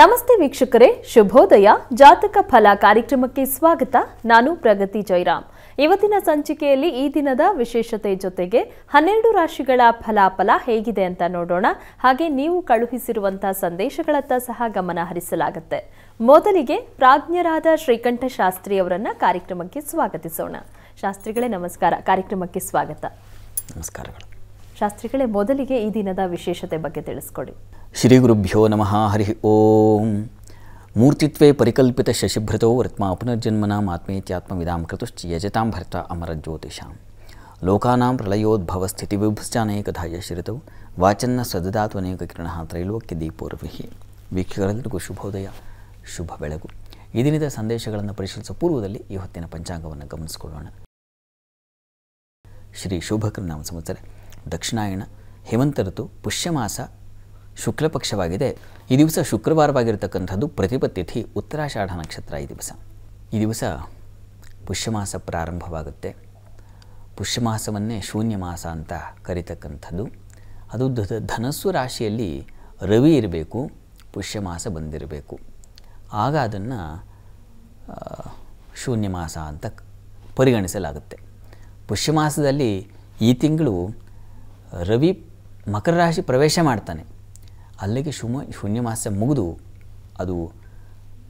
ನಮಸ್ತೆ ವೀಕ್ಷಕರೇ ಶುಭೋದಯ ಜಾತಕ ಫಲ ಕಾರ್ಯಕ್ರಮಕ್ಕೆ ಸ್ವಾಗತ ನಾನು ಪ್ರಗತಿ ಜೈರಾಮ್ ಇವತ್ತಿನ ಸಂಚಿಕೆಯಲ್ಲಿ ಈ ದಿನದ ವಿಶೇಷತೆ ಜೊತೆಗೆ ಹನ್ನೆರಡು ರಾಶಿಗಳ ಫಲಾಫಲ ಹೇಗಿದೆ ಅಂತ ನೋಡೋಣ ಹಾಗೆ ನೀವು ಕಳುಹಿಸಿರುವಂತಹ ಸಂದೇಶಗಳತ್ತ ಸಹ ಗಮನ ಹರಿಸಲಾಗುತ್ತೆ ಮೊದಲಿಗೆ ಪ್ರಾಜ್ಞರಾದ ಶ್ರೀಕಂಠ ಶಾಸ್ತ್ರಿ ಅವರನ್ನ ಕಾರ್ಯಕ್ರಮಕ್ಕೆ ಸ್ವಾಗತಿಸೋಣ ಶಾಸ್ತ್ರಿಗಳೇ ನಮಸ್ಕಾರ ಕಾರ್ಯಕ್ರಮಕ್ಕೆ ಸ್ವಾಗತ ನಮಸ್ಕಾರಗಳು ಶಾಸ್ತ್ರಿಗಳೇ ಮೊದಲಿಗೆ ಈ ದಿನದ ವಿಶೇಷತೆ ಬಗ್ಗೆ ತಿಳಿಸ್ಕೊಡಿ ಶ್ರೀ ಗುರುಭ್ಯೋ ನಮಃ ಹರಿ ಓಂ ಮೂರ್ತಿತ್ವೇ ಪರಿಕಲ್ಪಿತ ಶಶಿಭೃತೋ ವೃತ್ಮ ಆತ್ಮೇತ್ಯಾತ್ಮ ಆತ್ಮೇತ್ಯಾತ್ಮವಿದಾಂ ಕೃತುಶ್ಚ ಯಜತಾಂ ಭರ್ತ ಅಮರಜ್ಯೋತಿಷಾಂ ಲೋಕಾನಾಂ ಪ್ರಳಯೋದ್ಭವ ಸ್ಥಿತಿವಿಭುಶ್ಚಾನೇಕಧಾಯ ಶ್ರಿತೌ ವಾಚನ್ನ ಸದದಾತು ಅನೇಕ ಕಿರಣ ತ್ರೈಲೋಕ್ಯ ದೀಪೋರ್ವಿಹಿ ವೀಕ್ಷಕರೆಲ್ಲರಿಗೂ ಶುಭೋದಯ ಶುಭ ಬೆಳಗು ಈ ದಿನದ ಸಂದೇಶಗಳನ್ನು ಪರಿಶೀಲಿಸುವ ಪೂರ್ವದಲ್ಲಿ ಈ ಹೊತ್ತಿನ ಪಂಚಾಂಗವನ್ನು ಗಮನಿಸಿಕೊಳ್ಳೋಣ ಶ್ರೀ ನಾಮ ಸಂವತ್ಸರ ದಕ್ಷಿಣಾಯಣ ಹೇಮಂತ ಋತು ಪುಷ್ಯಮಾಸ ಶುಕ್ಲಪಕ್ಷವಾಗಿದೆ ಈ ದಿವಸ ಶುಕ್ರವಾರವಾಗಿರತಕ್ಕಂಥದ್ದು ಪ್ರತಿಪತ್ತಿಥಿ ಉತ್ತರಾಷಾಢ ನಕ್ಷತ್ರ ಈ ದಿವಸ ಈ ದಿವಸ ಪುಷ್ಯಮಾಸ ಪ್ರಾರಂಭವಾಗುತ್ತೆ ಪುಷ್ಯಮಾಸವನ್ನೇ ಶೂನ್ಯ ಮಾಸ ಅಂತ ಕರೀತಕ್ಕಂಥದ್ದು ಅದು ಧನಸ್ಸು ರಾಶಿಯಲ್ಲಿ ರವಿ ಇರಬೇಕು ಪುಷ್ಯಮಾಸ ಬಂದಿರಬೇಕು ಆಗ ಅದನ್ನು ಶೂನ್ಯ ಮಾಸ ಅಂತ ಪರಿಗಣಿಸಲಾಗುತ್ತೆ ಪುಷ್ಯಮಾಸದಲ್ಲಿ ಈ ತಿಂಗಳು ರವಿ ಮಕರ ರಾಶಿ ಪ್ರವೇಶ ಮಾಡ್ತಾನೆ ಅಲ್ಲಿಗೆ ಶುಮ ಶೂನ್ಯ ಮಾಸ ಮುಗಿದು ಅದು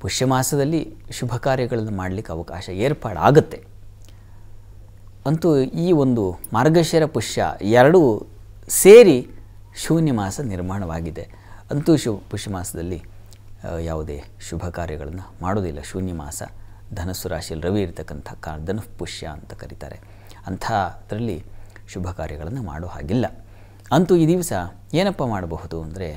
ಪುಷ್ಯ ಮಾಸದಲ್ಲಿ ಶುಭ ಕಾರ್ಯಗಳನ್ನು ಮಾಡಲಿಕ್ಕೆ ಅವಕಾಶ ಏರ್ಪಾಡಾಗುತ್ತೆ ಅಂತೂ ಈ ಒಂದು ಮಾರ್ಗಶಿರ ಪುಷ್ಯ ಎರಡೂ ಸೇರಿ ಶೂನ್ಯ ಮಾಸ ನಿರ್ಮಾಣವಾಗಿದೆ ಅಂತೂ ಶು ಪುಷ್ಯ ಮಾಸದಲ್ಲಿ ಯಾವುದೇ ಶುಭ ಕಾರ್ಯಗಳನ್ನು ಮಾಡೋದಿಲ್ಲ ಶೂನ್ಯ ಮಾಸ ಧನಸ್ಸು ರಾಶಿಯಲ್ಲಿ ರವಿ ಇರತಕ್ಕಂಥ ಧನು ಪುಷ್ಯ ಅಂತ ಕರೀತಾರೆ ಅಂಥದ್ರಲ್ಲಿ ಅದರಲ್ಲಿ ಶುಭ ಕಾರ್ಯಗಳನ್ನು ಮಾಡೋ ಹಾಗಿಲ್ಲ ಅಂತೂ ಈ ದಿವಸ ಏನಪ್ಪ ಮಾಡಬಹುದು ಅಂದರೆ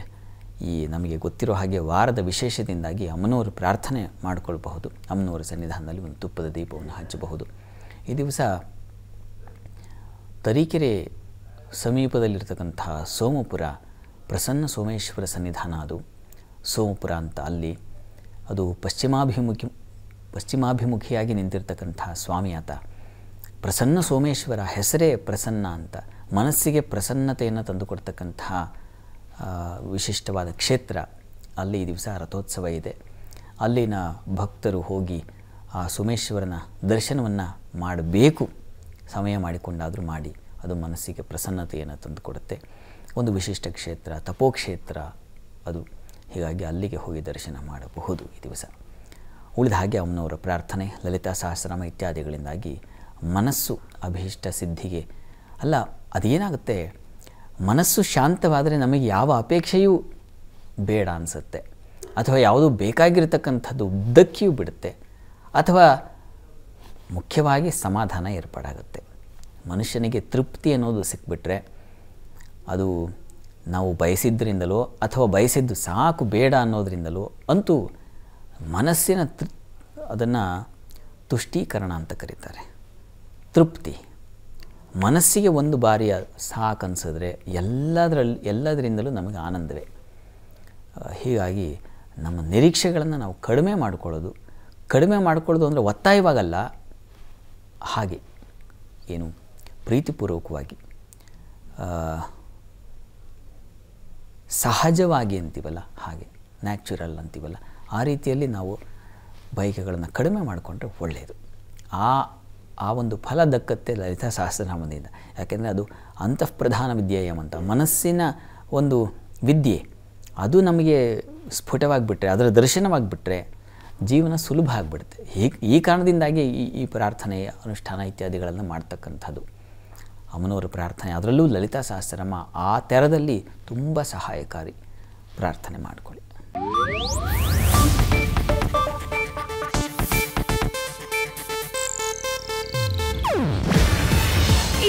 ಈ ನಮಗೆ ಗೊತ್ತಿರೋ ಹಾಗೆ ವಾರದ ವಿಶೇಷದಿಂದಾಗಿ ಅಮ್ಮನವರು ಪ್ರಾರ್ಥನೆ ಮಾಡಿಕೊಳ್ಬಹುದು ಅಮ್ಮನವರ ಸನ್ನಿಧಾನದಲ್ಲಿ ಒಂದು ತುಪ್ಪದ ದೀಪವನ್ನು ಹಚ್ಚಬಹುದು ಈ ದಿವಸ ತರೀಕೆರೆ ಸಮೀಪದಲ್ಲಿರ್ತಕ್ಕಂಥ ಸೋಮಪುರ ಪ್ರಸನ್ನ ಸೋಮೇಶ್ವರ ಸನ್ನಿಧಾನ ಅದು ಸೋಮಪುರ ಅಂತ ಅಲ್ಲಿ ಅದು ಪಶ್ಚಿಮಾಭಿಮುಖಿ ಪಶ್ಚಿಮಾಭಿಮುಖಿಯಾಗಿ ನಿಂತಿರ್ತಕ್ಕಂಥ ಸ್ವಾಮಿ ಆತ ಪ್ರಸನ್ನ ಸೋಮೇಶ್ವರ ಹೆಸರೇ ಪ್ರಸನ್ನ ಅಂತ ಮನಸ್ಸಿಗೆ ಪ್ರಸನ್ನತೆಯನ್ನು ತಂದುಕೊಡ್ತಕ್ಕಂತಹ ವಿಶಿಷ್ಟವಾದ ಕ್ಷೇತ್ರ ಅಲ್ಲಿ ಈ ದಿವಸ ರಥೋತ್ಸವ ಇದೆ ಅಲ್ಲಿನ ಭಕ್ತರು ಹೋಗಿ ಆ ಸೋಮೇಶ್ವರನ ದರ್ಶನವನ್ನು ಮಾಡಬೇಕು ಸಮಯ ಮಾಡಿಕೊಂಡಾದರೂ ಮಾಡಿ ಅದು ಮನಸ್ಸಿಗೆ ಪ್ರಸನ್ನತೆಯನ್ನು ತಂದುಕೊಡುತ್ತೆ ಒಂದು ವಿಶಿಷ್ಟ ಕ್ಷೇತ್ರ ತಪೋಕ್ಷೇತ್ರ ಅದು ಹೀಗಾಗಿ ಅಲ್ಲಿಗೆ ಹೋಗಿ ದರ್ಶನ ಮಾಡಬಹುದು ಈ ದಿವಸ ಉಳಿದ ಹಾಗೆ ಅವನವರ ಪ್ರಾರ್ಥನೆ ಲಲಿತಾ ಸಹಸ್ರನಾಮ ಇತ್ಯಾದಿಗಳಿಂದಾಗಿ ಮನಸ್ಸು ಅಭೀಷ್ಟ ಸಿದ್ಧಿಗೆ ಅಲ್ಲ ಅದೇನಾಗುತ್ತೆ ಮನಸ್ಸು ಶಾಂತವಾದರೆ ನಮಗೆ ಯಾವ ಅಪೇಕ್ಷೆಯೂ ಬೇಡ ಅನಿಸುತ್ತೆ ಅಥವಾ ಯಾವುದು ಬೇಕಾಗಿರತಕ್ಕಂಥದ್ದು ಉದ್ದಕ್ಕಿಯೂ ಬಿಡುತ್ತೆ ಅಥವಾ ಮುಖ್ಯವಾಗಿ ಸಮಾಧಾನ ಏರ್ಪಾಡಾಗುತ್ತೆ ಮನುಷ್ಯನಿಗೆ ತೃಪ್ತಿ ಅನ್ನೋದು ಸಿಕ್ಬಿಟ್ರೆ ಅದು ನಾವು ಬಯಸಿದ್ದರಿಂದಲೋ ಅಥವಾ ಬಯಸಿದ್ದು ಸಾಕು ಬೇಡ ಅನ್ನೋದರಿಂದಲೋ ಅಂತೂ ಮನಸ್ಸಿನ ತೃ ಅದನ್ನು ತುಷ್ಟೀಕರಣ ಅಂತ ಕರೀತಾರೆ ತೃಪ್ತಿ ಮನಸ್ಸಿಗೆ ಒಂದು ಬಾರಿ ಸಾಕನ್ಸಿದ್ರೆ ಎಲ್ಲದರಲ್ಲಿ ಎಲ್ಲದರಿಂದಲೂ ನಮಗೆ ಆನಂದವೇ ಹೀಗಾಗಿ ನಮ್ಮ ನಿರೀಕ್ಷೆಗಳನ್ನು ನಾವು ಕಡಿಮೆ ಮಾಡಿಕೊಳ್ಳೋದು ಕಡಿಮೆ ಮಾಡಿಕೊಳ್ಳೋದು ಅಂದರೆ ಒತ್ತಾಯವಾಗಲ್ಲ ಹಾಗೆ ಏನು ಪ್ರೀತಿಪೂರ್ವಕವಾಗಿ ಸಹಜವಾಗಿ ಅಂತೀವಲ್ಲ ಹಾಗೆ ನ್ಯಾಚುರಲ್ ಅಂತೀವಲ್ಲ ಆ ರೀತಿಯಲ್ಲಿ ನಾವು ಬೈಕ್ಗಳನ್ನು ಕಡಿಮೆ ಮಾಡಿಕೊಂಡ್ರೆ ಒಳ್ಳೆಯದು ಆ ಆ ಒಂದು ಫಲ ದಕ್ಕತ್ತೆ ಲಲಿತಾ ಸಹಸ್ರನಾಮದಿಂದ ಯಾಕೆಂದರೆ ಅದು ಅಂತಃಪ್ರಧಾನ ವಿದ್ಯೆ ಮನಸ್ಸಿನ ಒಂದು ವಿದ್ಯೆ ಅದು ನಮಗೆ ಸ್ಫುಟವಾಗಿಬಿಟ್ರೆ ಅದರ ದರ್ಶನವಾಗಿಬಿಟ್ರೆ ಜೀವನ ಸುಲಭ ಆಗಿಬಿಡುತ್ತೆ ಈ ಈ ಕಾರಣದಿಂದಾಗಿ ಈ ಈ ಪ್ರಾರ್ಥನೆ ಅನುಷ್ಠಾನ ಇತ್ಯಾದಿಗಳನ್ನು ಮಾಡ್ತಕ್ಕಂಥದ್ದು ಅಮ್ಮನವರ ಪ್ರಾರ್ಥನೆ ಅದರಲ್ಲೂ ಲಲಿತಾ ಸಹಸ್ರಮ ಆ ತೆರದಲ್ಲಿ ತುಂಬ ಸಹಾಯಕಾರಿ ಪ್ರಾರ್ಥನೆ ಮಾಡಿಕೊಳ್ಳಿ